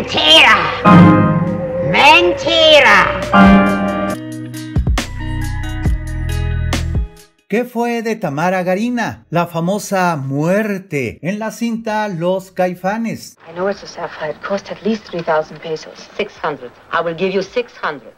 Mentira. Mentira. ¿Qué fue de Tamara Garina? La famosa muerte en la cinta Los Caifanes. I know it's a sapphire. It cost at least 3,000 pesos. 600. I will give you 600.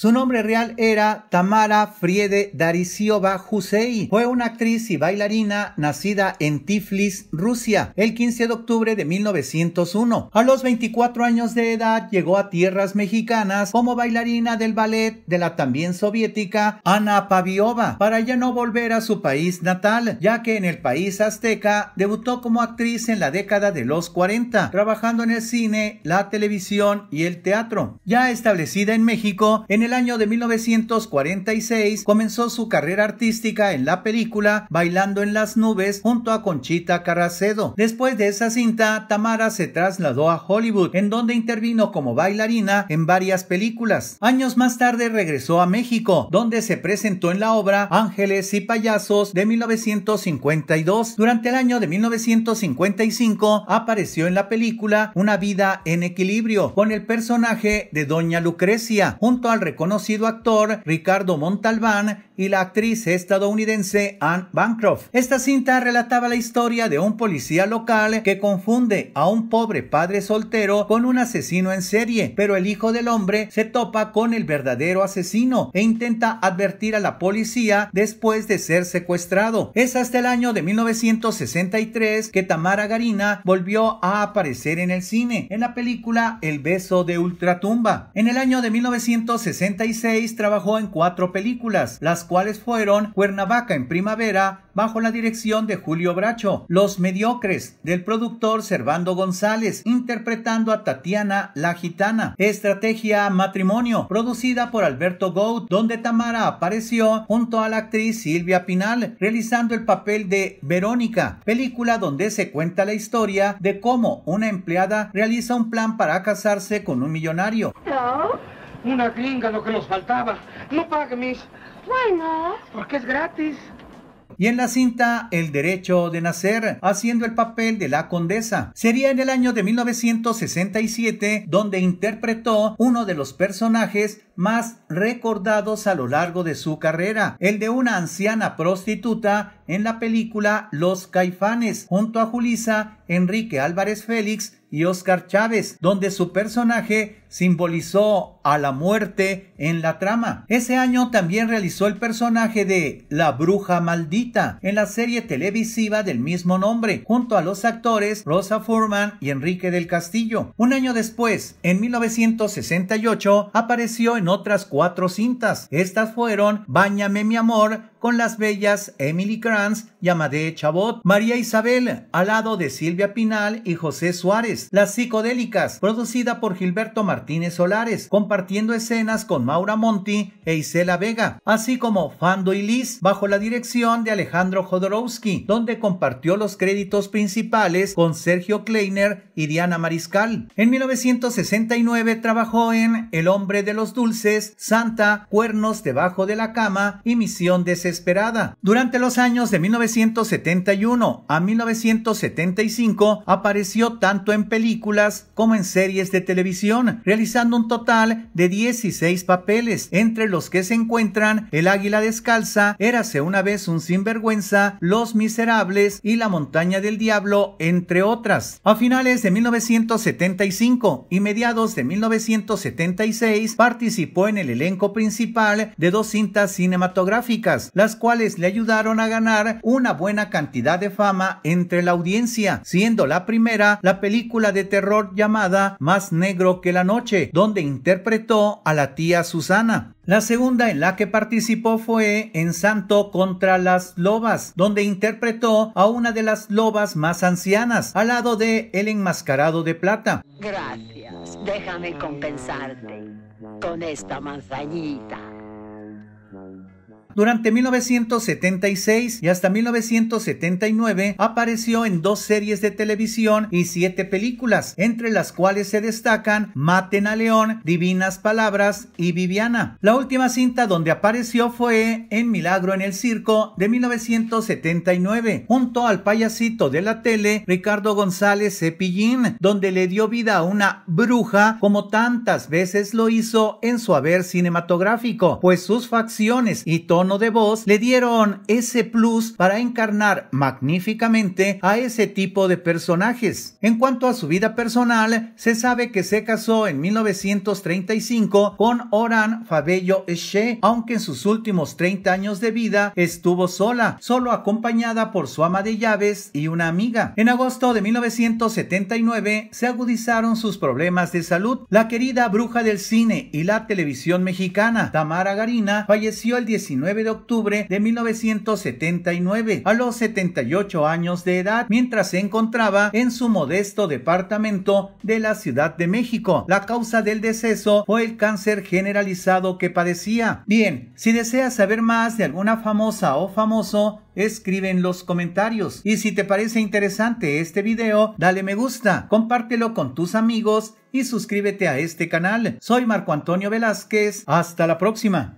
Su nombre real era Tamara Friede Darisiova Husei. Fue una actriz y bailarina nacida en Tiflis, Rusia, el 15 de octubre de 1901. A los 24 años de edad llegó a tierras mexicanas como bailarina del ballet de la también soviética Ana Paviova, para ya no volver a su país natal, ya que en el país azteca debutó como actriz en la década de los 40, trabajando en el cine, la televisión y el teatro. Ya establecida en México, en el el año de 1946 comenzó su carrera artística en la película Bailando en las Nubes junto a Conchita Carracedo. Después de esa cinta, Tamara se trasladó a Hollywood, en donde intervino como bailarina en varias películas. Años más tarde regresó a México, donde se presentó en la obra Ángeles y Payasos de 1952. Durante el año de 1955 apareció en la película Una vida en equilibrio con el personaje de Doña Lucrecia, junto al conocido actor Ricardo Montalbán y la actriz estadounidense Anne Bancroft. Esta cinta relataba la historia de un policía local que confunde a un pobre padre soltero con un asesino en serie, pero el hijo del hombre se topa con el verdadero asesino e intenta advertir a la policía después de ser secuestrado. Es hasta el año de 1963 que Tamara Garina volvió a aparecer en el cine, en la película El beso de Ultratumba. En el año de 1963 1966 trabajó en cuatro películas, las cuales fueron Cuernavaca en primavera, bajo la dirección de Julio Bracho, Los Mediocres, del productor Servando González, interpretando a Tatiana la Gitana, Estrategia Matrimonio, producida por Alberto Gould, donde Tamara apareció junto a la actriz Silvia Pinal, realizando el papel de Verónica, película donde se cuenta la historia de cómo una empleada realiza un plan para casarse con un millonario. Una gringa, lo que nos faltaba. No pague, mis Bueno. Porque es gratis y en la cinta El Derecho de Nacer, haciendo el papel de la condesa. Sería en el año de 1967 donde interpretó uno de los personajes más recordados a lo largo de su carrera, el de una anciana prostituta en la película Los Caifanes, junto a Julisa, Enrique Álvarez Félix, y Oscar Chávez, donde su personaje simbolizó a la muerte en la trama. Ese año también realizó el personaje de La Bruja Maldita en la serie televisiva del mismo nombre, junto a los actores Rosa Furman y Enrique del Castillo. Un año después, en 1968, apareció en otras cuatro cintas. Estas fueron Báñame mi amor, con las bellas Emily Kranz y Amadee Chabot, María Isabel, al lado de Silvia Pinal y José Suárez, Las Psicodélicas, producida por Gilberto Martínez Solares, compartiendo escenas con Maura Monti e Isela Vega, así como Fando y Liz, bajo la dirección de Alejandro Jodorowsky, donde compartió los créditos principales con Sergio Kleiner y Diana Mariscal. En 1969 trabajó en El hombre de los dulces, Santa, Cuernos debajo de la cama y Misión de durante los años de 1971 a 1975 apareció tanto en películas como en series de televisión, realizando un total de 16 papeles, entre los que se encuentran El Águila Descalza, Érase una vez un sinvergüenza, Los Miserables y La Montaña del Diablo, entre otras. A finales de 1975 y mediados de 1976 participó en el elenco principal de dos cintas cinematográficas, las cuales le ayudaron a ganar una buena cantidad de fama entre la audiencia, siendo la primera la película de terror llamada Más Negro que la Noche, donde interpretó a la tía Susana. La segunda en la que participó fue en Santo contra las Lobas, donde interpretó a una de las lobas más ancianas, al lado de El Enmascarado de Plata. Gracias, déjame compensarte con esta manzanita. Durante 1976 y hasta 1979 apareció en dos series de televisión y siete películas, entre las cuales se destacan Maten a León, Divinas Palabras y Viviana. La última cinta donde apareció fue en Milagro en el Circo de 1979, junto al payasito de la tele Ricardo González Cepillín, donde le dio vida a una bruja como tantas veces lo hizo en su haber cinematográfico, pues sus facciones y tono de voz le dieron ese plus para encarnar magníficamente a ese tipo de personajes. En cuanto a su vida personal, se sabe que se casó en 1935 con Oran Fabello Eche, aunque en sus últimos 30 años de vida estuvo sola, solo acompañada por su ama de llaves y una amiga. En agosto de 1979 se agudizaron sus problemas de salud. La querida bruja del cine y la televisión mexicana, Tamara Garina, falleció el 19 de octubre de 1979 a los 78 años de edad mientras se encontraba en su modesto departamento de la Ciudad de México. La causa del deceso fue el cáncer generalizado que padecía. Bien, si deseas saber más de alguna famosa o famoso, escribe en los comentarios. Y si te parece interesante este video, dale me gusta, compártelo con tus amigos y suscríbete a este canal. Soy Marco Antonio Velázquez, hasta la próxima.